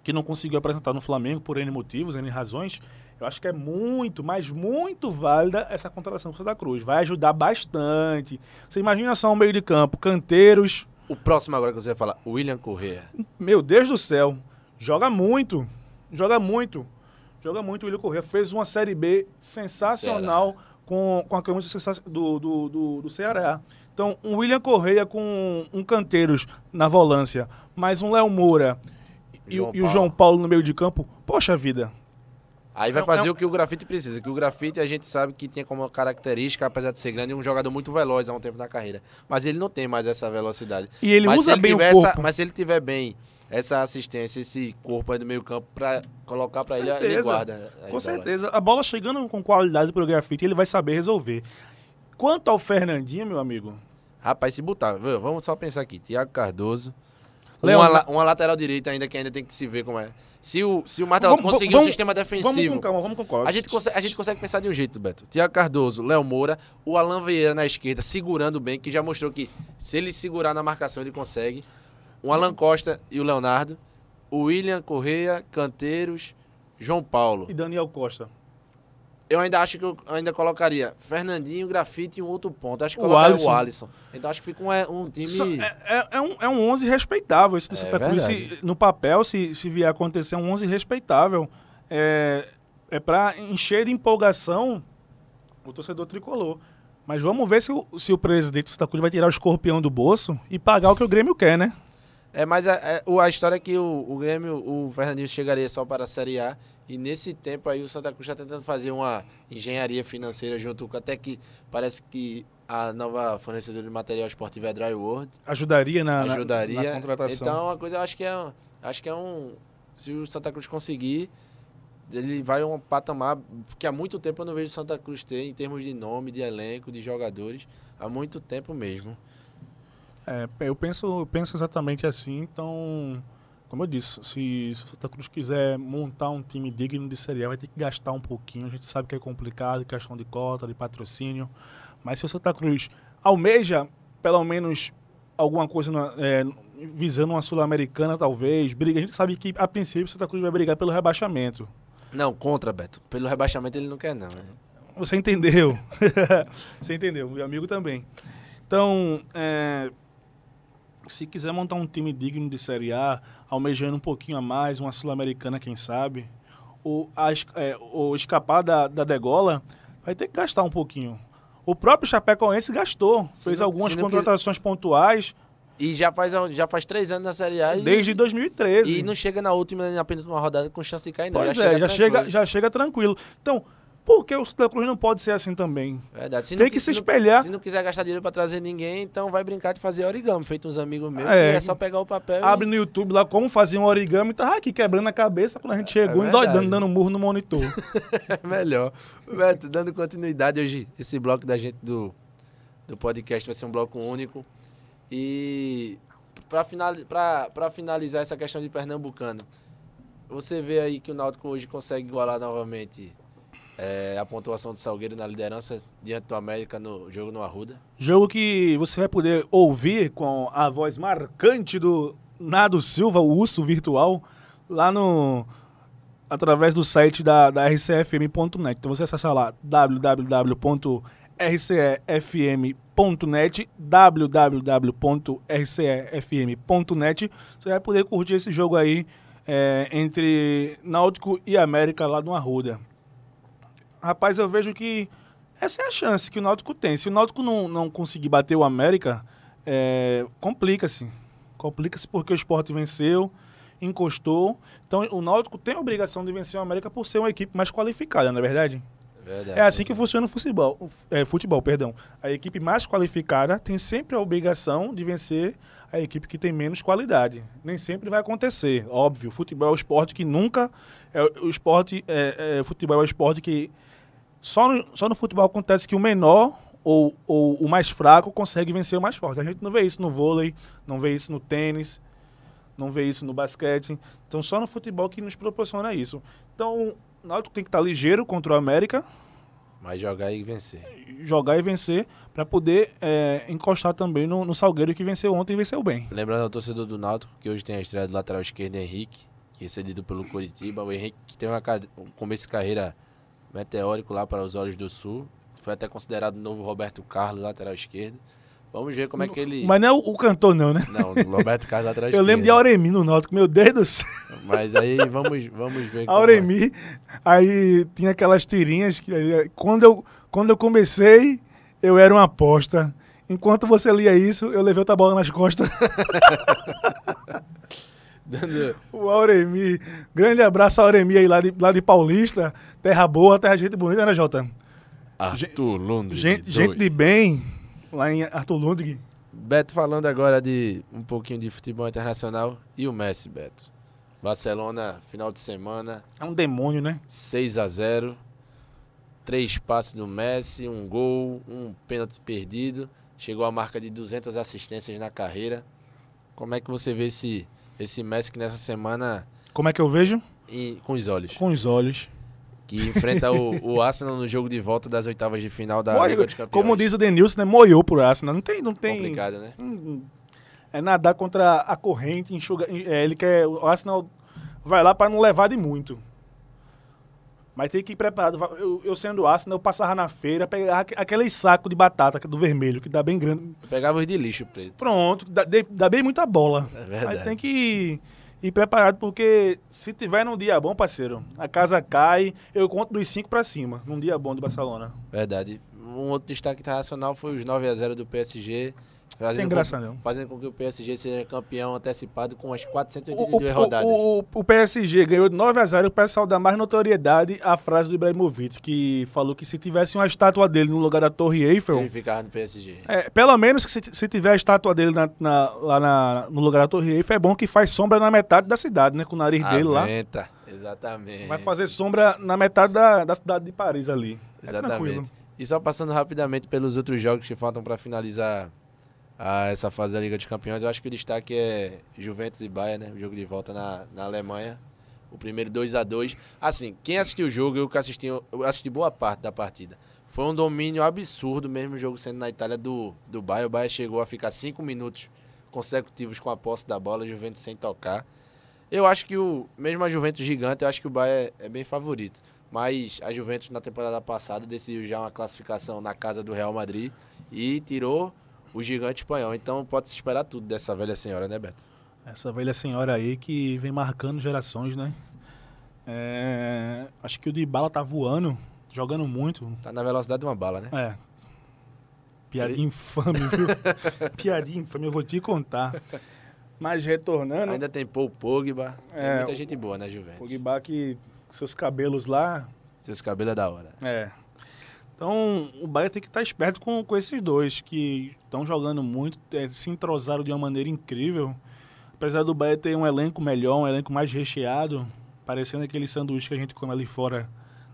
que não conseguiu apresentar no Flamengo por N motivos, N razões, eu acho que é muito, mas muito válida essa contratação do Santa Cruz. Vai ajudar bastante. Você imagina só um meio de campo, canteiros. O próximo agora que você vai falar, William Correa. Meu Deus do céu, joga muito, joga muito, joga muito o William Correa. Fez uma Série B sensacional com, com a camisa do, do, do, do Ceará. Então, um William Correia com um Canteiros na volância, mais um Léo Moura e, e o João Paulo no meio de campo, poxa vida. Aí vai fazer o que o grafite precisa, que o grafite a gente sabe que tem como característica, apesar de ser grande, um jogador muito veloz há um tempo na carreira. Mas ele não tem mais essa velocidade. E ele mas usa ele bem o corpo. Essa, mas se ele tiver bem essa assistência, esse corpo aí do meio campo para colocar para ele, ele guarda. Com tá certeza. A bola chegando com qualidade pro grafite, ele vai saber resolver. Quanto ao Fernandinho, meu amigo... Rapaz, se botar, vamos só pensar aqui, Tiago Cardoso... Leon, uma, uma, lateral direita ainda que ainda tem que se ver como é. Se o, se o Martel conseguir vamos, um sistema defensivo. Vamos com calma, vamos com calma. A gente, consegue, a gente consegue pensar de um jeito, Beto. Tiago Cardoso, Léo Moura, o Alan Vieira na esquerda, segurando bem, que já mostrou que se ele segurar na marcação, ele consegue. O Alan Costa e o Leonardo. O William Correia, Canteiros, João Paulo. E Daniel Costa. Eu ainda acho que eu ainda colocaria Fernandinho, Grafite e um outro ponto. Acho que o Alisson. o Alisson. Então acho que fica um, é, um time. É, é, é, um, é um 11 respeitável esse do é, Santa Cruz. Se, no papel, se, se vier acontecer, é um 11 respeitável. É, é para encher de empolgação o torcedor tricolor. Mas vamos ver se o, se o presidente do Santa Cruz vai tirar o escorpião do bolso e pagar o que o Grêmio quer, né? É, mas a, é, a, é, a história é que o, o Grêmio, o Fernandinho chegaria só para a Série A e nesse tempo aí o Santa Cruz está tentando fazer uma engenharia financeira junto com até que parece que a nova fornecedora de material esportivo é Dry World. Ajudaria na, Ajudaria. Na, na contratação. Então, é uma coisa eu acho que é, acho que é um. Se o Santa Cruz conseguir, ele vai a um patamar que há muito tempo eu não vejo o Santa Cruz ter em termos de nome, de elenco, de jogadores. Há muito tempo mesmo. É, eu penso, eu penso exatamente assim, então como eu disse, se, se o Santa Cruz quiser montar um time digno de Série A, vai ter que gastar um pouquinho. A gente sabe que é complicado, questão de cota, de patrocínio. Mas se o Santa Cruz almeja, pelo menos, alguma coisa na, é, visando uma Sul-Americana, talvez, briga. A gente sabe que, a princípio, o Santa Cruz vai brigar pelo rebaixamento. Não, contra, Beto. Pelo rebaixamento ele não quer, não. Né? Você entendeu. [laughs] Você entendeu, meu amigo também. Então, é, se quiser montar um time digno de Série A, almejando um pouquinho a mais, uma Sul-Americana, quem sabe, ou, a, é, ou escapar da, da degola, vai ter que gastar um pouquinho. O próprio Chapecoense gastou, se fez não, algumas contratações pontuais. E já faz, já faz três anos na Série A. E, Desde 2013. E não chega na última, na penúltima rodada com chance de cair, não. Pois já é, chega já, chega, já chega tranquilo. Então, por que o Santa Cruz não pode ser assim também? Verdade. Se Tem não, que se, se espelhar. Não, se não quiser gastar dinheiro para trazer ninguém, então vai brincar de fazer origami, feito uns amigos meus. É, é só pegar o papel. Abre e... no YouTube lá como fazer um origami e tá aqui quebrando a cabeça quando a gente é, chegou, é endoidando, dando murro no monitor. [laughs] É melhor. Beto, dando continuidade hoje, esse bloco da gente do, do podcast vai ser um bloco único. E para finali finalizar essa questão de Pernambucano, você vê aí que o Náutico hoje consegue igualar novamente é, a pontuação do Salgueiro na liderança diante do América no jogo no Arruda. Jogo que você vai poder ouvir com a voz marcante do Nado Silva, o urso virtual, lá no. através do site da, da rcfm.net. Então você acessa lá www.rcefm.net, www.rcefm.net. Você vai poder curtir esse jogo aí. É, entre Náutico e América lá no Arruda rapaz, eu vejo que essa é a chance que o Náutico tem. Se o Náutico não, não conseguir bater o América, é, complica-se. Complica-se porque o esporte venceu, encostou. Então o Náutico tem a obrigação de vencer o América por ser uma equipe mais qualificada, não é verdade? Verdade, é assim que funciona o futebol. É, futebol perdão. A equipe mais qualificada tem sempre a obrigação de vencer a equipe que tem menos qualidade. Nem sempre vai acontecer, óbvio. Futebol é o esporte que nunca. É, o esporte, é, é futebol é o esporte que. Só no, só no futebol acontece que o menor ou, ou o mais fraco consegue vencer o mais forte. A gente não vê isso no vôlei, não vê isso no tênis, não vê isso no basquete. Então, só no futebol que nos proporciona isso. Então, o Náutico tem que estar tá ligeiro contra o América. Mas jogar e vencer. Jogar e vencer para poder é, encostar também no, no, Salgueiro que venceu ontem e venceu bem. Lembrando ao torcedor do Náutico que hoje tem a estreia do lateral esquerdo Henrique, que é cedido pelo Curitiba. O Henrique que tem uma, um começo de carreira meteórico lá para os olhos do Sul. Foi até considerado o novo Roberto Carlos, lateral esquerdo. Vamos ver como é que ele. Mas não é o, o cantor, não, né? Não, o Roberto Carlos tá atrás [laughs] Eu lembro de né? Auremi no Náutico, meu Deus do céu. Mas aí vamos, vamos ver. Auremi, é. aí tinha aquelas tirinhas que. Quando eu, quando eu comecei, eu era uma aposta. Enquanto você lia isso, eu levei outra bola nas costas. [laughs] o Auremi. Grande abraço, Auremi, aí lá de, lá de Paulista. Terra boa, terra de gente bonita, né, Jota? Arthur Londres. Gente, gente de bem lá em Arthur Lundgren. Beto, falando agora de um pouquinho de futebol internacional e o Messi, Beto. Barcelona, final de semana. É um demônio, né? 6 a 0 Três passes do Messi, um gol, um pênalti perdido. Chegou à marca de 200 assistências na carreira. Como é que você vê esse, esse Messi que nessa semana. Como é que eu vejo? E, com os olhos. Com os olhos que enfrenta o, o, Arsenal no jogo de volta das oitavas de final da Liga dos Campeões. Como diz o Denilson, né, moiou pro Arsenal. Não tem... Não tem Complicado, né? Hum, hum. é nadar contra a corrente, enxugar, é, ele quer... O Arsenal vai lá para não levar de muito. Mas tem que ir preparado. Eu, eu sendo Arsenal, eu passava na feira, pegava aqueles sacos de batata é do vermelho, que dá bem grande. Pegava os de lixo preto. Pronto, dá, dá bem muita bola. É verdade. Aí tem que... Ir e preparado, porque se tiver num dia bom, parceiro, a casa cai, eu conto dos cinco para cima, num dia bom do Barcelona. Verdade. Um outro destaque internacional foi os 9 a 0 do PSG Fazendo, é engraçado, com, fazendo com que o PSG seja campeão antecipado com as 482 o, rodadas. O, o, o, PSG ganhou de 9 a 0 para saudar mais notoriedade a frase do Ibrahimovic, que falou que se tivesse uma estátua dele no lugar da Torre Eiffel... Ele ficava no PSG. É, pelo menos que se, se tiver a estátua dele na, na, lá na, no lugar da Torre Eiffel, é bom que faz sombra na metade da cidade, né? Com o nariz Aventa. dele lá. Exatamente. Vai fazer sombra na metade da, da cidade de Paris ali. Exatamente. É tranquilo. E só passando rapidamente pelos outros jogos que faltam para finalizar a essa fase da Liga dos Campeões. Eu acho que o destaque é Juventus e Bayern, né? O jogo de volta na, na Alemanha. O primeiro 2 a 2 Assim, quem assistiu o jogo, eu que assisti, eu assisti boa parte da partida. Foi um domínio absurdo, mesmo o jogo sendo na Itália do, do Bayern. O Bayern chegou a ficar cinco minutos consecutivos com a posse da bola, Juventus sem tocar. Eu acho que o mesmo a Juventus gigante, eu acho que o Bayern é, é bem favorito. Mas a Juventus na temporada passada decidiu já uma classificação na casa do Real Madrid e tirou o gigante espanhol. Então pode se esperar tudo dessa velha senhora, né, Beto? Essa velha senhora aí que vem marcando gerações, né? É... Acho que o bala tá voando, jogando muito. Tá na velocidade de uma bala, né? É. Piadinha Ele... infame, viu? [laughs] Piadinha infame, eu vou te contar. Mas retornando. Ainda tem Paul Pogba. É, tem muita gente boa na né, Juventus. Pogba que seus cabelos lá. Seus cabelos é da hora. É. Então, o Bahia tem que estar tá esperto com, com esses dois, que estão jogando muito, é, se entrosaram de uma maneira incrível. Apesar do Bahia ter um elenco melhor, um elenco mais recheado, parecendo aquele sanduíche que a gente come ali fora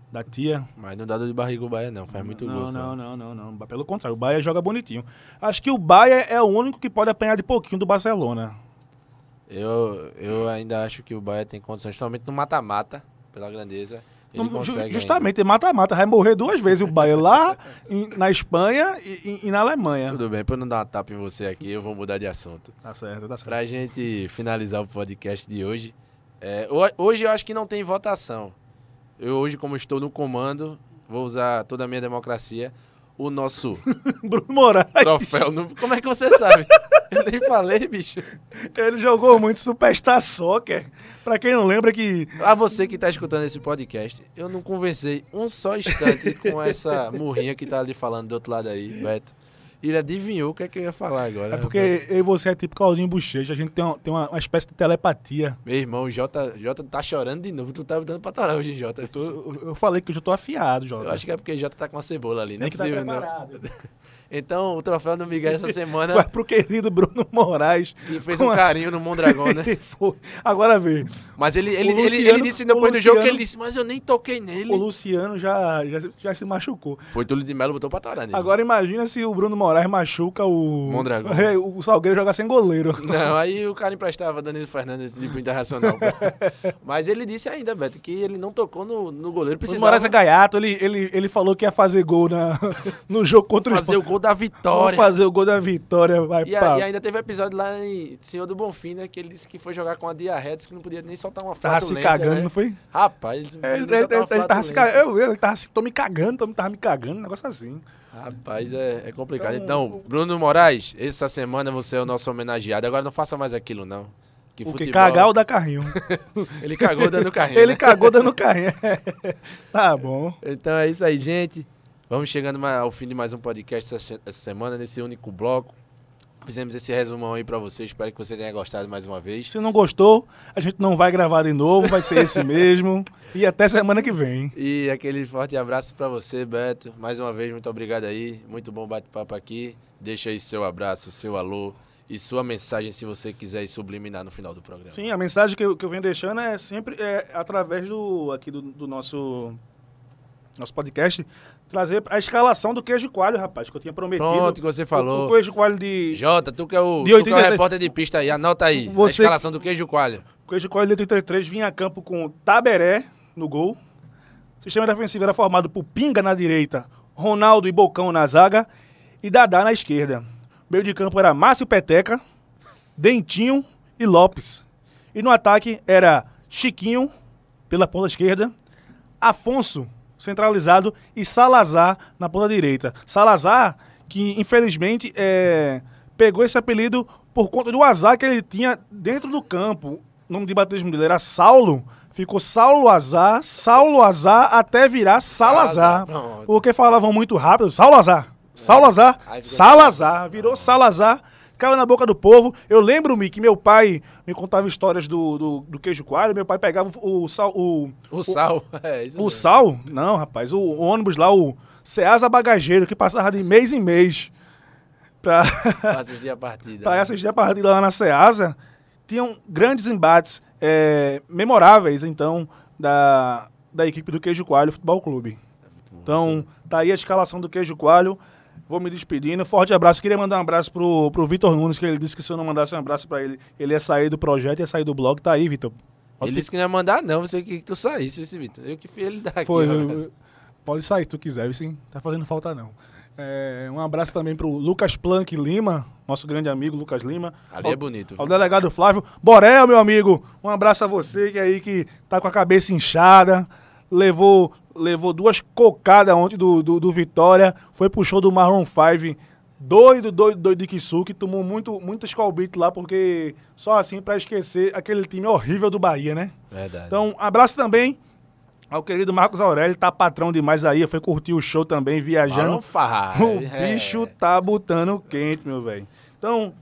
da tia. Mas não dá dor de barriga o Bahia, não. Faz muito não, gosto. Não, não, não, não, não. Pelo contrário, o Bahia joga bonitinho. Acho que o Bahia é o único que pode apanhar de pouquinho do Barcelona. Eu, eu ainda acho que o Bahia tem condições, somente no mata-mata, pela grandeza. Ele então, consegue Justamente, mata-mata. Vai morrer duas vezes o Bahia lá [laughs] em, na Espanha e, e, na Alemanha. Tudo bem, para não dar uma tapa em você aqui, eu vou mudar de assunto. Tá certo, tá certo. Pra gente finalizar o podcast de hoje. É, hoje eu acho que não tem votação. Eu hoje, como estou no comando, vou usar toda a minha democracia. O nosso [laughs] Bruno Moraes. troféu. Como é que você sabe? [laughs] Eu nem falei, bicho. Ele jogou muito Superstar Soccer. Pra quem não lembra que... A você que tá escutando esse podcast, eu não convencei um só instante com essa murrinha que tá ali falando do outro lado aí, Beto. Ele adivinhou o que é que eu ia falar agora. É porque eu e você é tipo Claudinho Bochecha, a gente tem, uma, tem uma, uma, espécie de telepatia. Meu irmão, o Jota, Jota tá chorando de novo. Tu tá dando pra torar hoje, Jota. Eu, tô, eu, falei que eu já tô afiado, Jota. Eu acho que é porque o Jota tá com uma cebola ali, não é tá possível, tá não. [laughs] Então, o troféu do Miguel essa semana. Vai pro querido Bruno Moraes. Que fez um carinho a... no Mondragão, né? [laughs] Agora vê. Mas ele, ele, Luciano, ele, ele, disse depois Luciano, do jogo que ele disse, mas eu nem toquei nele. O Luciano já, já, já se machucou. Foi tudo de Melo botou pra torar nele. Agora imagina se o Bruno Moraes machuca o. Mondragão. O Salgueiro jogar sem goleiro. [laughs] Não, aí o cara emprestava Danilo Fernandes de tipo, internacional. [laughs] mas ele disse ainda, Beto, que ele não tocou no, no goleiro. Precisava... O Moraes é gaiato, ele, ele, ele falou que ia fazer gol na, no jogo contra fazer o Fazer gol gol da vitória. Vamos fazer o gol da vitória, vai e, e ainda teve um episódio lá em Senhor do Bonfim, né? Que ele disse que foi jogar com a diarreia, disse que não podia nem soltar uma foto. Tava se cagando, né? não foi? Rapaz, ele, ele, ele, ele tava se cagando. Eu, ele tava se. Tô me cagando, tô, tava me cagando, um negócio assim. Rapaz, é, é complicado. Então, então, Bruno Moraes, essa semana você é o nosso homenageado. Agora não faça mais aquilo, não. Que Porque futebol... cagar ou dar carrinho. [laughs] [laughs] Né? ele cagou dando carrinho. ele né? cagou dando carrinho. tá bom. Então é isso aí, gente. Vamos chegando ao fim de mais um podcast essa semana, nesse único bloco. Fizemos esse resumão aí para vocês, espero que você tenha gostado mais uma vez. Se não gostou, a gente não vai gravar de novo, vai ser esse [laughs] mesmo. E até semana que vem. E aquele forte abraço para você, Beto. Mais uma vez, muito obrigado aí. Muito bom bate-papo aqui. Deixa aí seu abraço, seu alô e sua mensagem, se você quiser subliminar no final do programa. Sim, a mensagem que eu, que eu venho deixando é sempre é, através do aqui do, do nosso nosso podcast trazer a escalação do queijo coalho, rapaz, que eu tinha prometido. Pronto, que você falou. O, queijo coalho de. Jota, tu que é o, de tu que é o repórter de pista aí, anota aí. Você... A escalação do queijo coalho. O queijo coalho de 83 vinha a campo com Taberé no gol. O sistema defensivo era formado por Pinga na direita, Ronaldo e Bocão na zaga e Dadá na esquerda. O meio de campo era Márcio Peteca, Dentinho e Lopes. E no ataque era Chiquinho pela ponta esquerda, Afonso centralizado e Salazar na ponta direita. Salazar, que infelizmente é, pegou esse apelido por conta do azar que ele tinha dentro do campo. O nome de batismo dele era Saulo. Ficou Saulo Azar, Saulo Azar até virar Salazar. Salazar porque falavam muito rápido, Saulo Azar, Saulo é. Azar, Salazar, virou Salazar caiu na boca do povo. Eu lembro-me que meu pai me contava histórias do, do, do queijo coalho, meu pai pegava o sal. O, o sal, o, [laughs] é isso. O sal? Não, rapaz, o, o ônibus lá, o Ceasa Bagageiro, que passava de mês em mês para [laughs] assistir a partida. para né? assistir a partida lá na Ceasa, tinham grandes embates é, memoráveis, então, da, da equipe do Queijo Coalho Futebol Clube. Então, tá aí a escalação do Queijo Coalho. Vou me despedindo. Forte abraço. Queria mandar um abraço pro, pro Vitor Nunes, que ele disse que se eu não mandasse um abraço para ele, ele ia sair do projeto, ia sair do blog. Tá aí, Vitor. Ele disse que não ia mandar, não. Você que, que tu saísse, esse Vitor. Eu que fui ele daqui. Foi, eu, pode sair se tu quiser, sim. Tá fazendo falta, não. É, um abraço também pro Lucas Planck Lima, nosso grande amigo Lucas Lima. Ali ao, é bonito. Ao viu? delegado Flávio. Borel, meu amigo, um abraço a você que aí que tá com a cabeça inchada, levou levou duas cocadas ontem do, do, do Vitória, foi pro show do Marron Five, doido, doido, doido de Kisuke, tomou muito, muitas calbites lá, porque só assim para esquecer aquele time horrível do Bahia, né? Verdade. Então, abraço também ao querido Marcos Aurélio, tá patrão demais aí, foi curtir o show também, viajando. Marlon Five, o bicho é. tá botando quente, meu velho. Então,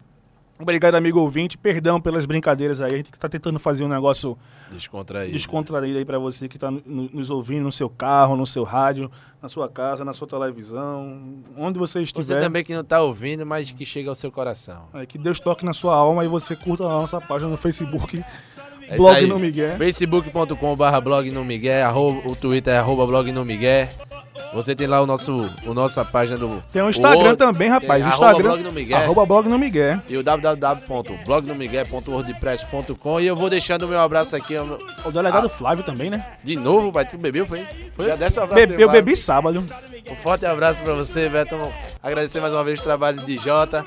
Obrigado, amigo ouvinte. Perdão pelas brincadeiras aí. A gente está tentando fazer um negócio descontraído, descontraído aí para você que está nos ouvindo no seu carro, no seu rádio, na sua casa, na sua televisão, onde você estiver. Você também que não está ouvindo, mas que chega ao seu coração. É, que Deus toque na sua alma e você curta a nossa página no Facebook é blog no Miguel. Facebook.com.br blog no Miguel. o Twitter é arroba blog no Miguel. Você tem lá o nosso, o nossa página do. Tem o Instagram também, rapaz. É, Instagram. Arroba blog no Miguel. Arroba blog no Miguel. E o www.blognomiguel.wordpress.com. E eu vou deixando o meu abraço aqui. Meu... O delegado ah. Flávio também, né? De novo, pai. Tu bebeu, foi? foi? Já dessa um abraço. Bebe, eu bebi sábado. Um forte abraço pra você, Beto. Agradecer mais uma vez o trabalho de Jota.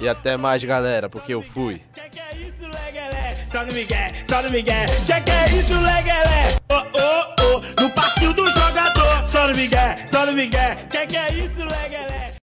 E até mais, galera, porque eu fui. Que que é isso, legalé? Só no Miguel, só no Miguel. Que que é isso, legalé? Oh, oh, oh, no passinho do jogador. Só no Miguel, só no Miguel. Que que é isso, legalé?